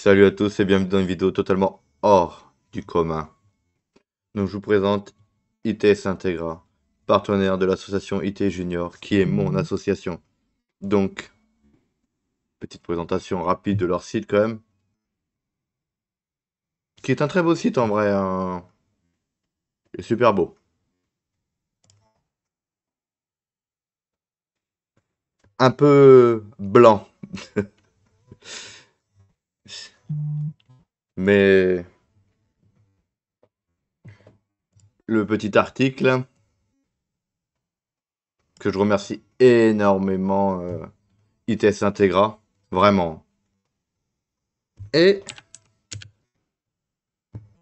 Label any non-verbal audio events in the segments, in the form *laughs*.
Salut à tous et bienvenue dans une vidéo totalement hors du commun. Donc je vous présente ITS Integra, partenaire de l'association IT Junior qui est mon association. Donc, petite présentation rapide de leur site quand même. Qui est un très beau site en vrai. Hein. Il super beau. Un peu blanc. *laughs* Mais le petit article que je remercie énormément euh, ITS Integra, vraiment. Et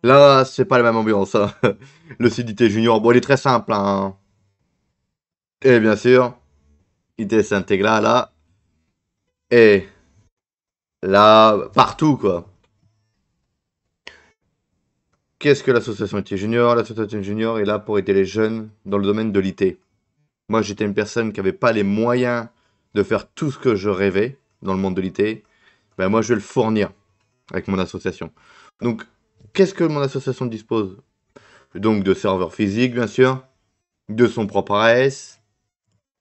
là, c'est pas la même ambiance. Hein. *laughs* Le site Junior, bon, il est très simple. Hein. Et bien sûr, ITS Integra là. Et là, partout, quoi. Qu'est-ce que l'association IT Junior L'association Junior est là pour aider les jeunes dans le domaine de l'IT. Moi, j'étais une personne qui n'avait pas les moyens de faire tout ce que je rêvais dans le monde de l'IT. Ben, moi, je vais le fournir avec mon association. Donc, qu'est-ce que mon association dispose Donc, de serveurs physiques, bien sûr, de son propre AS,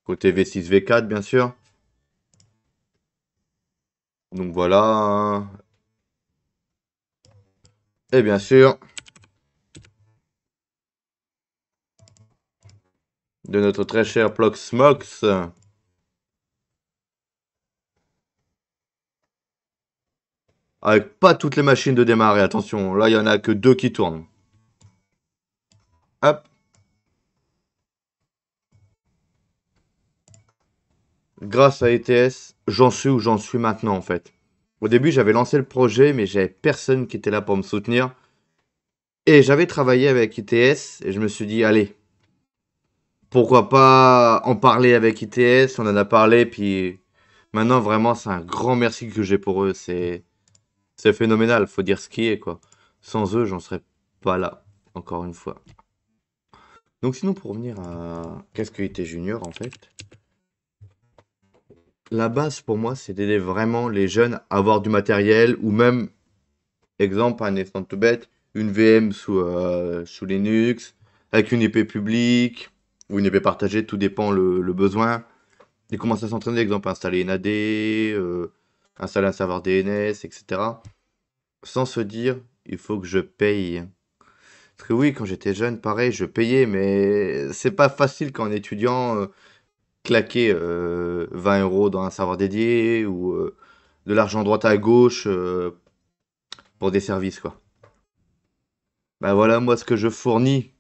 côté V6, V4, bien sûr, donc voilà. Et bien sûr, de notre très cher Ploxmox. Avec pas toutes les machines de démarrer, attention, là il y en a que deux qui tournent. Hop. grâce à ETS, j'en suis où j'en suis maintenant en fait. Au début, j'avais lancé le projet, mais j'avais personne qui était là pour me soutenir. Et j'avais travaillé avec ITS e et je me suis dit, allez, pourquoi pas en parler avec ITS e On en a parlé, puis maintenant vraiment, c'est un grand merci que j'ai pour eux. C'est phénoménal, faut dire ce qui est quoi. Sans eux, j'en serais pas là, encore une fois. Donc sinon, pour revenir à qu'est-ce que était e Junior en fait la base pour moi, c'est d'aider vraiment les jeunes à avoir du matériel ou même, exemple, un exemple tout bête, une VM sous, euh, sous Linux, avec une épée publique ou une épée partagée, tout dépend le, besoin. Et commencer à s'entraîner, exemple, installer une AD, euh, installer un serveur DNS, etc. Sans se dire, il faut que je paye. Parce que oui, quand j'étais jeune, pareil, je payais, mais c'est pas facile quand on étudiant. Euh, claquer 20 euh, euros dans un serveur dédié ou euh, de l'argent droite à gauche euh, pour des services quoi. Ben voilà moi ce que je fournis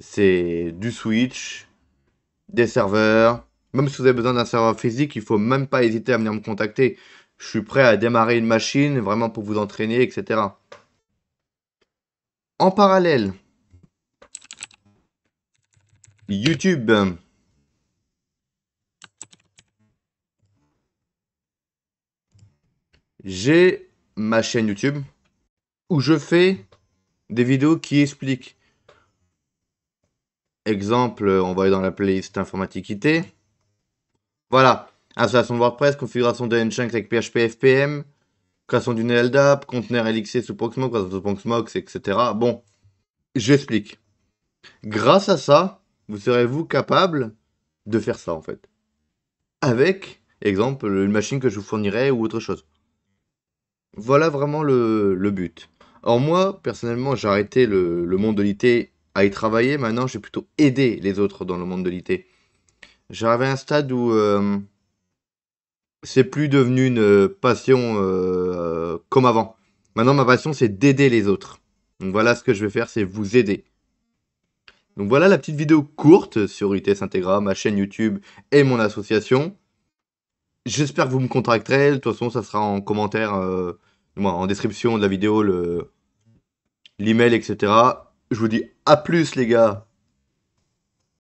c'est du switch, des serveurs. Même si vous avez besoin d'un serveur physique, il faut même pas hésiter à venir me contacter. Je suis prêt à démarrer une machine vraiment pour vous entraîner, etc. En parallèle, YouTube. j'ai ma chaîne YouTube où je fais des vidéos qui expliquent. Exemple, on va aller dans la playlist informatique IT. Voilà, installation de WordPress, configuration de Nginx avec PHP FPM, création d'une LDAP, conteneur LXC sous Proxmox, sous Proxmox, etc. Bon, j'explique. Grâce à ça, vous serez-vous capable de faire ça en fait Avec, exemple, une machine que je vous fournirai ou autre chose. Voilà vraiment le, but. Or moi, personnellement, j'ai arrêté le, monde de l'IT à y travailler. Maintenant, j'ai plutôt aidé les autres dans le monde de l'IT. J'avais à un stade où euh, c'est plus devenu une passion euh, comme avant. Maintenant, ma passion, c'est d'aider les autres. Donc voilà ce que je vais faire, c'est vous aider. Donc voilà la petite vidéo courte sur UTS Integra, ma chaîne YouTube et mon association. J'espère que vous me contacterez. De toute façon, ça sera en commentaire, euh, en description de la vidéo, l'email, etc. Je vous dis à plus, les gars.